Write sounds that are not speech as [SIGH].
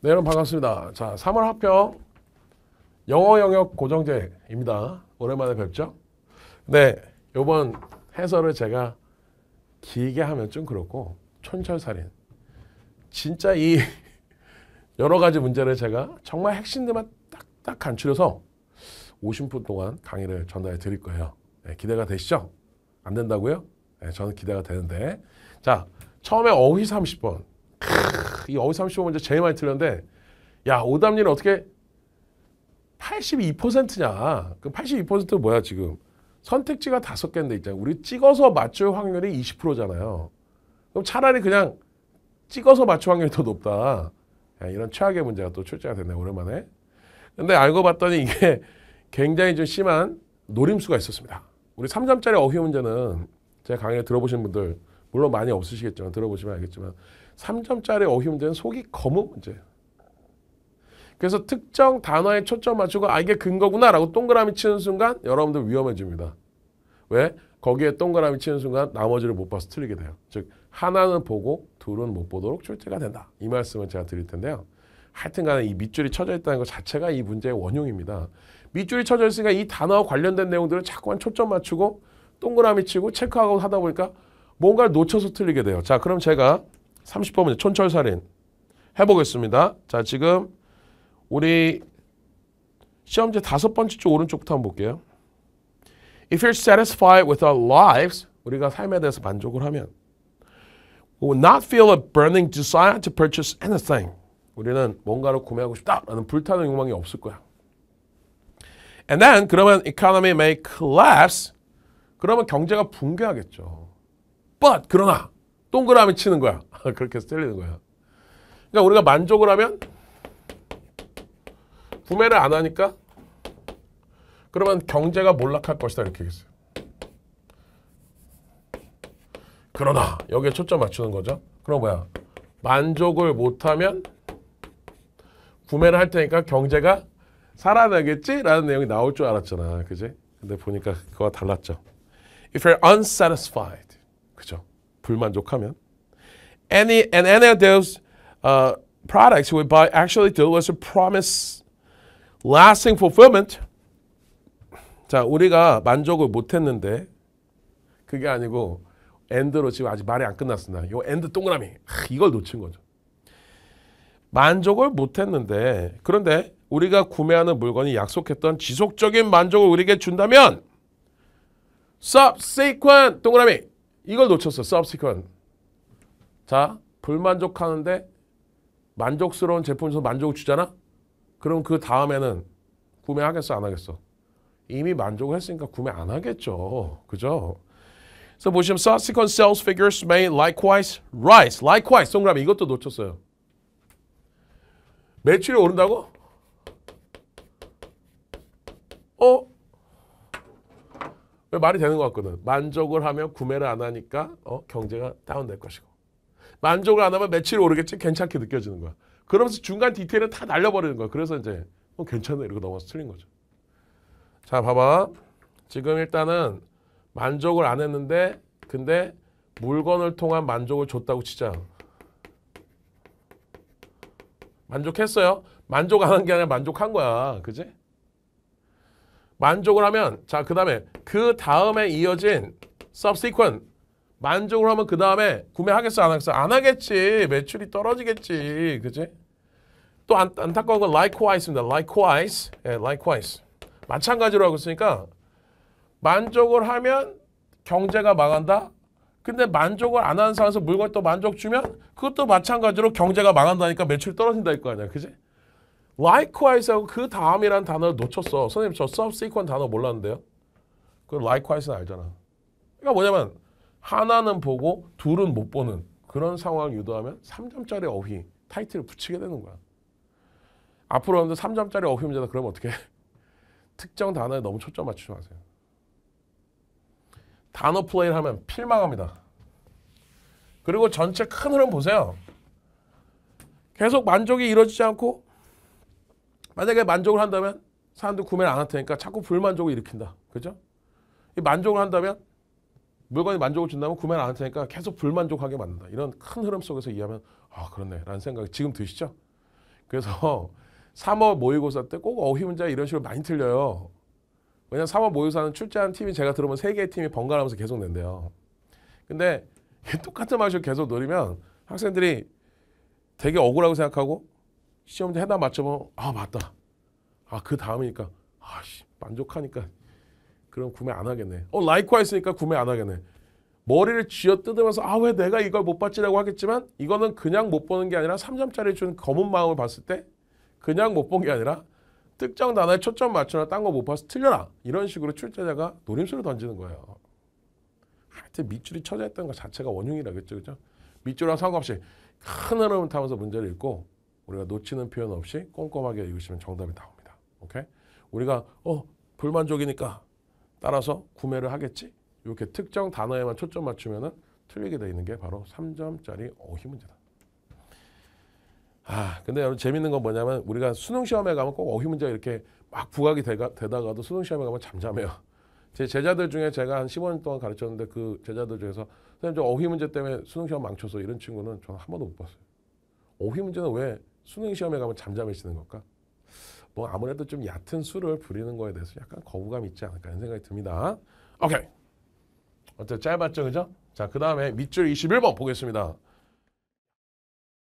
네, 여러분 반갑습니다. 자, 3월 합평 영어 영역 고정제입니다. 오랜만에 뵙죠? 네, 요번 해설을 제가 길게 하면 좀 그렇고 촌철살인. 진짜 이 [LAUGHS] 여러 가지 문제를 제가 정말 핵심들만 딱딱 간추려서 50분 동안 강의를 전달해 드릴 거예요. 네, 기대가 되시죠? 안 된다고요? 네, 저는 기대가 되는데. 자, 처음에 어휘 30번. 크, 이 어휘 35 문제 제일 많이 틀렸는데 야오답률이 어떻게 82%냐 그럼 82% 뭐야 지금 선택지가 다섯 개인데 있잖아 우리 찍어서 맞출 확률이 20%잖아요 그럼 차라리 그냥 찍어서 맞출 확률이 더 높다 야, 이런 최악의 문제가 또 출제가 됐네 오랜만에 근데 알고 봤더니 이게 [LAUGHS] 굉장히 좀 심한 노림수가 있었습니다 우리 3점짜리 어휘 문제는 제 강의를 들어보신 분들 물론 많이 없으시겠지만 들어보시면 알겠지만 3점짜리 어휘문제는 속이 검은 문제예요. 그래서 특정 단어에 초점 맞추고 아 이게 근거구나 라고 동그라미 치는 순간 여러분들 위험해집니다. 왜? 거기에 동그라미 치는 순간 나머지를 못 봐서 틀리게 돼요. 즉 하나는 보고 둘은 못 보도록 출제가 된다. 이 말씀을 제가 드릴 텐데요. 하여튼 간에 이 밑줄이 쳐져 있다는 것 자체가 이 문제의 원흉입니다. 밑줄이 쳐져 있으니까 이 단어와 관련된 내용들을 자꾸만 초점 맞추고 동그라미 치고 체크하고 하다 보니까 뭔가를 놓쳐서 틀리게 돼요. 자 그럼 제가 30번은요. 촌철살인. 해보겠습니다. 자, 지금 우리 시험지 다섯 번째 쪽 오른쪽부터 한번 볼게요. If you're satisfied with our lives, 우리가 삶에 대해서 만족을 하면 We will not feel a burning desire to purchase anything. 우리는 뭔가를 구매하고 싶다라는 불타는 욕망이 없을 거야. And then 그러면 economy may collapse. 그러면 경제가 붕괴하겠죠. But 그러나 동그라미 치는 거야. [LAUGHS] 그렇게 해서 리는 거야. 그러니까 우리가 만족을 하면 구매를 안 하니까 그러면 경제가 몰락할 것이다 이렇게 얘기했어요. 그러나 여기에 초점 맞추는 거죠. 그럼 뭐야? 만족을 못하면 구매를 할 테니까 경제가 살아나겠지라는 내용이 나올 줄 알았잖아. 그지? 근데 보니까 그거와 달랐죠. If you're unsatisfied. 그죠? 불만족하면 any, and any of those uh, products we buy actually do was a promise lasting fulfillment. 자, 우리가 만족을 못했는데 그게 아니고 엔드로 지금 아직 말이 안 끝났습니다. 요 엔드 동그라미 이걸 놓친 거죠. 만족을 못했는데 그런데 우리가 구매하는 물건이 약속했던 지속적인 만족을 우리에게 준다면 subsequent 동그라미 이걸 놓쳤어 subsequent 자, 불만족하는데 만족스러운 제품에서 만족을 주잖아? 그럼 그 다음에는 구매하겠어, 안 하겠어? 이미 만족을 했으니까 구매 안 하겠죠. 그죠? 그래서 보시면 subsequent sales figures may likewise rise. likewise 송그라미 이것도 놓쳤어요. 매출이 오른다고? 어? 왜 말이 되는 것 같거든. 만족을 하면 구매를 안 하니까 어? 경제가 다운될 것이고. 만족을 안 하면 며칠 오르겠지 괜찮게 느껴지는 거야. 그러면서 중간 디테일은 다 날려버리는 거야. 그래서 이제 어, 괜찮네 이러고 넘어서 틀린 거죠. 자 봐봐. 지금 일단은 만족을 안 했는데 근데 물건을 통한 만족을 줬다고 치자. 만족했어요. 만족 안한게 아니라 만족한 거야. 그지? 만족을 하면 자그 다음에 그 다음에 이어진 subsequent 만족을 하면 그 다음에 구매하겠어 안 하겠어? 안 하겠지. 매출이 떨어지겠지. 그치? 또 안, 안타까운 건 likewise입니다. likewise. 예, likewise. 마찬가지로 하고 있으니까 만족을 하면 경제가 망한다. 근데 만족을 안 하는 상황에서 물건또 만족 주면 그것도 마찬가지로 경제가 망한다니까 매출이 떨어진다 이거 아니야. 그지? likewise하고 그 다음이란 단어를 놓쳤어. 선생님 저 subsequent 단어 몰랐는데요. 그 likewise는 알잖아. 그러니까 뭐냐면 하나는 보고 둘은 못 보는 그런 상황을 유도하면 3점짜리 어휘 타이틀을 붙이게 되는 거야. 앞으로 는 3점짜리 어휘 문제다 그러면 어떻게 [LAUGHS] 특정 단어에 너무 초점 맞추지 마세요. 단어 플레이를 하면 필망합니다. 그리고 전체 큰 흐름 보세요. 계속 만족이 이루어지지 않고 만약에 만족을 한다면 사람들 구매를 안 할 테니까 자꾸 불만족을 일으킨다. 그죠? 만족을 한다면 물건이 만족을 준다면 구매를 안하니까 계속 불만족하게 만든다. 이런 큰 흐름 속에서 이해하면 아 그렇네 라는 생각이 지금 드시죠? 그래서 3월 [LAUGHS] 모의고사 때 꼭 어휘 문제 이런 식으로 많이 틀려요. 왜냐면 3월 모의고사는 출제한 팀이 제가 들어면 3개의 팀이 번갈아가면서 계속 낸대요. 근데 똑같은 말을 계속 노리면 학생들이 되게 억울하고 생각하고 시험제 해답 맞춰보면 아 맞다. 아 그 다음이니까 아씨 만족하니까 그럼 구매 안 하겠네. 어, 라이코가 있으니까 구매 안 하겠네. 머리를 쥐어 뜯으면서 아 왜 내가 이걸 못 봤지라고 하겠지만 이거는 그냥 못 보는 게 아니라 3점짜리 준 검은 마음을 봤을 때 그냥 못 본 게 아니라 특정 단어에 초점 맞추나 딴거못 봐서 틀려라 이런 식으로 출제자가 노림수를 던지는 거예요. 하여튼 밑줄이 처져있던 것 자체가 원흉이라겠죠. 그죠? 밑줄랑 상관없이 큰 흐름 타면서 문제를 읽고 우리가 놓치는 표현 없이 꼼꼼하게 읽으시면 정답이 나옵니다. 오케이? 우리가 어 불만족이니까 따라서 구매를 하겠지. 이렇게 특정 단어에만 초점 맞추면 틀리게 되어 있는 게 바로 3점짜리 어휘 문제다. 아, 근데 여러분 재밌는 건 뭐냐면 우리가 수능 시험에 가면 꼭 어휘 문제가 이렇게 막 부각이 되가, 되다가도 수능 시험에 가면 잠잠해요. [LAUGHS] 제 제자들 중에 제가 한 15년 동안 가르쳤는데 그 제자들 중에서 선생님 저 어휘 문제 때문에 수능 시험 망쳤어 이런 친구는 저는 한 번도 못 봤어요. 어휘 문제는 왜 수능 시험에 가면 잠잠해지는 걸까? 뭐 아무래도 좀 얕은 술을 부리는 거에 대해서 약간 거부감 있지 않을까 이런 생각이 듭니다. 오케이. 어때 짧았죠, 그죠? 자, 그 다음에 밑줄 21번 보겠습니다.